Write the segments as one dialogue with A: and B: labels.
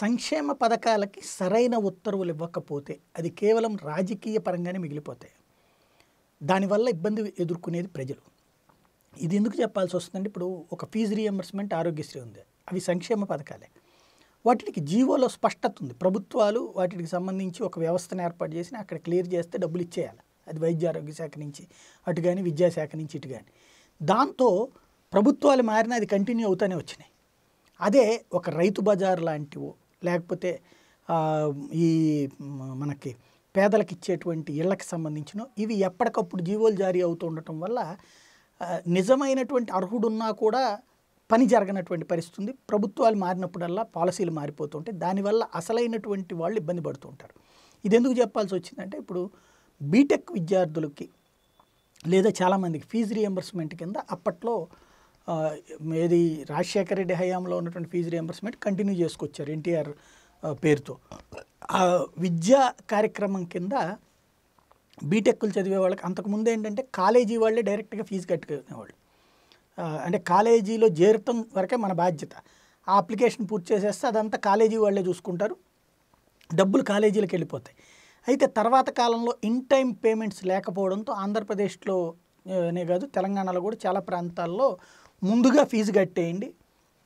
A: సంక్షేమ పథకాలకి సరైన ఉత్తర్వులు ఇవ్వకపోతే అది కేవలం రాజకీయ పరంగానే మిగిలిపోతాయి దానివల్ల ఇబ్బంది ఎదుర్కొనేది ప్రజలు ఇది ఎందుకు చెప్పాల్సి వస్తుందంటే ఇప్పుడు ఒక ఫీజు రియంబర్స్మెంట్ ఆరోగ్యశ్రీ ఉంది అవి సంక్షేమ పథకాలే వాటికి జీవోలో స్పష్టత ఉంది ప్రభుత్వాలు వాటికి సంబంధించి ఒక వ్యవస్థను ఏర్పాటు చేసి అక్కడ క్లియర్ చేస్తే డబ్బులు ఇచ్చేయాలి అది వైద్య ఆరోగ్య శాఖ నుంచి అటు కానీ విద్యాశాఖ నుంచి ఇటు కానీ దాంతో ప్రభుత్వాలు మారిన అది కంటిన్యూ అవుతూనే వచ్చినాయి అదే ఒక రైతు బజార్ లాంటివో లేకపోతే ఈ మనకి పేదలకు ఇచ్చేటువంటి ఇళ్లకు సంబంధించిన ఇవి ఎప్పటికప్పుడు జీవోలు జారీ అవుతూ ఉండటం వల్ల నిజమైనటువంటి అర్హుడున్నా కూడా పని జరగనటువంటి పరిస్థితి ఉంది ప్రభుత్వాలు మారినప్పుడల్లా పాలసీలు మారిపోతుంటాయి దానివల్ల అసలైనటువంటి వాళ్ళు ఇబ్బంది పడుతూ ఉంటారు ఇది ఎందుకు చెప్పాల్సి వచ్చిందంటే ఇప్పుడు బీటెక్ విద్యార్థులకి లేదా చాలామందికి ఫీజు రియంబర్స్మెంట్ కింద అప్పట్లో ఏది రాజశేఖర రెడ్డి హయాంలో ఉన్నటువంటి ఫీజు రియంబర్స్మెంట్ కంటిన్యూ చేసుకొచ్చారు ఎన్టీఆర్ పేరుతో ఆ విద్యా కార్యక్రమం కింద బీటెక్లు చదివే వాళ్ళకి అంతకుముందు ఏంటంటే కాలేజీ వాళ్ళే డైరెక్ట్గా ఫీజు కట్టుకునేవాళ్ళు అంటే కాలేజీలో చేరటం వరకే మన బాధ్యత ఆ అప్లికేషన్ పూర్తి చేసేస్తే అదంతా కాలేజీ వాళ్ళే చూసుకుంటారు డబ్బులు కాలేజీలకు వెళ్ళిపోతాయి అయితే తర్వాత కాలంలో ఇన్ టైం పేమెంట్స్ లేకపోవడంతో ఆంధ్రప్రదేశ్లో అనే కాదు తెలంగాణలో కూడా చాలా ప్రాంతాల్లో ముందుగా ఫీజు కట్టేయండి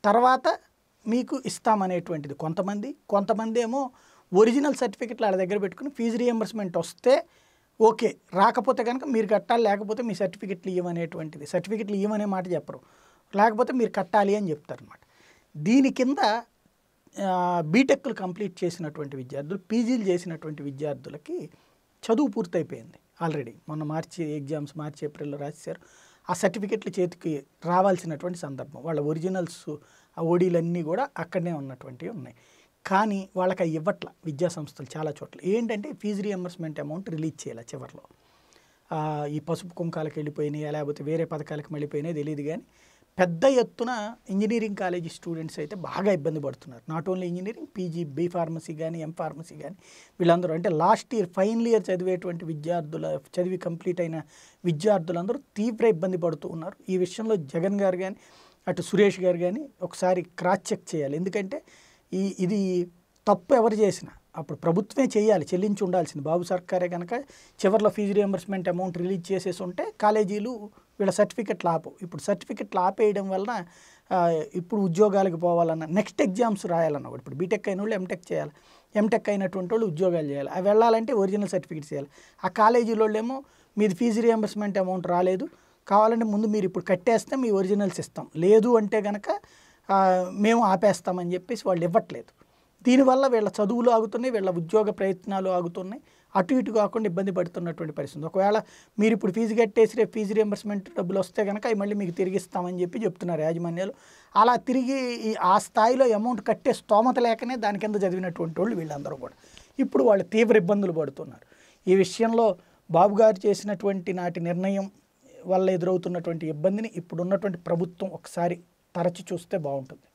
A: తర్వాత మీకు ఇస్తామనేటువంటిది కొంతమంది కొంతమంది ఏమో ఒరిజినల్ సర్టిఫికెట్లు వాళ్ళ దగ్గర పెట్టుకుని ఫీజు రియంబర్స్మెంట్ వస్తే ఓకే రాకపోతే కనుక మీరు కట్టాలి లేకపోతే మీ సర్టిఫికెట్లు ఇవ్వనేటువంటిది సర్టిఫికెట్లు ఇవ్వనే మాట చెప్పరు లేకపోతే మీరు కట్టాలి అని చెప్తారు అనమాట దీని కింద బీటెక్లు కంప్లీట్ చేసినటువంటి విద్యార్థులు పీజీలు చేసినటువంటి విద్యార్థులకి చదువు పూర్తయిపోయింది ఆల్రెడీ మొన్న మార్చి ఎగ్జామ్స్ మార్చి ఏప్రిల్లో రాశారు ఆ సర్టిఫికెట్లు చేతికి రావాల్సినటువంటి సందర్భం వాళ్ళ ఒరిజినల్స్ ఆ ఓడీలన్నీ కూడా అక్కడనే ఉన్నటువంటివి ఉన్నాయి కానీ వాళ్ళకి అవి ఇవ్వట్ల విద్యా సంస్థలు చాలా చోట్ల ఏంటంటే ఫీజు రియంబర్స్మెంట్ అమౌంట్ రిలీజ్ చేయాలి చివరిలో ఈ పసుపు కుంకాలకు వెళ్ళిపోయినాయా లేకపోతే వేరే పథకాలకు వెళ్ళిపోయినాయి తెలియదు కానీ పెద్ద ఎత్తున ఇంజనీరింగ్ కాలేజీ స్టూడెంట్స్ అయితే బాగా ఇబ్బంది పడుతున్నారు not only engineering PG B pharmacy కానీ ఎం ఫార్మసీ కానీ వీళ్ళందరూ అంటే లాస్ట్ ఇయర్ ఫైనల్ ఇయర్ చదివేటువంటి విద్యార్థుల చదివి కంప్లీట్ అయిన విద్యార్థులందరూ తీవ్ర ఇబ్బంది పడుతూ ఉన్నారు ఈ విషయంలో జగన్ గారు కానీ అటు సురేష్ గారు కానీ ఒకసారి క్రాస్ చెక్ చేయాలి ఎందుకంటే ఈ ఇది తప్పు ఎవరు చేసినా అప్పుడు ప్రభుత్వమే చేయాలి చెల్లించి ఉండాల్సింది బాబు సర్కారే కనుక చివరిలో ఫీజు రియంబర్స్మెంట్ అమౌంట్ రిలీజ్ చేసేసి ఉంటే కాలేజీలు వీళ్ళ సర్టిఫికెట్లు ఆపు ఇప్పుడు సర్టిఫికెట్లు ఆపేయడం వలన ఇప్పుడు ఉద్యోగాలకు పోవాలన్న నెక్స్ట్ ఎగ్జామ్స్ రాయాలన్న ఒకటి ఇప్పుడు బీటెక్ అయిన వాళ్ళు ఎంటెక్ చేయాలి ఎంటెక్ అయినటువంటి వాళ్ళు ఉద్యోగాలు చేయాలి అవి వెళ్ళాలంటే ఒరిజినల్ సర్టిఫికెట్స్ చేయాలి ఆ కాలేజీలో ఏమో మీది ఫీజు రియంబర్స్మెంట్ అమౌంట్ రాలేదు కావాలంటే ముందు మీరు ఇప్పుడు కట్టేస్తే మీ ఒరిజినల్స్ ఇస్తాం లేదు అంటే కనుక మేము ఆపేస్తామని చెప్పేసి వాళ్ళు ఇవ్వట్లేదు దీనివల్ల వీళ్ళ చదువులు ఆగుతున్నాయి వీళ్ళ ఉద్యోగ ప్రయత్నాలు ఆగుతున్నాయి అటు ఇటు కాకుండా ఇబ్బంది పడుతున్నటువంటి పరిస్థితి ఒకవేళ మీరు ఇప్పుడు ఫీజు కట్టేసి రేపు ఫీజు రియంబర్స్మెంట్ డబ్బులు వస్తే కనుక అవి మళ్ళీ మీకు తిరిగిస్తామని చెప్పి చెప్తున్నారు యాజమాన్యాలు అలా తిరిగి ఆ స్థాయిలో అమౌంట్ కట్టే స్తోమత లేకనే దాని కింద చదివినటువంటి వాళ్ళు వీళ్ళందరూ కూడా ఇప్పుడు వాళ్ళు తీవ్ర ఇబ్బందులు పడుతున్నారు ఈ విషయంలో బాబు గారు చేసినటువంటి నాటి నిర్ణయం వల్ల ఎదురవుతున్నటువంటి ఇబ్బందిని ఇప్పుడున్నటువంటి ప్రభుత్వం ఒకసారి తరచి చూస్తే బాగుంటుంది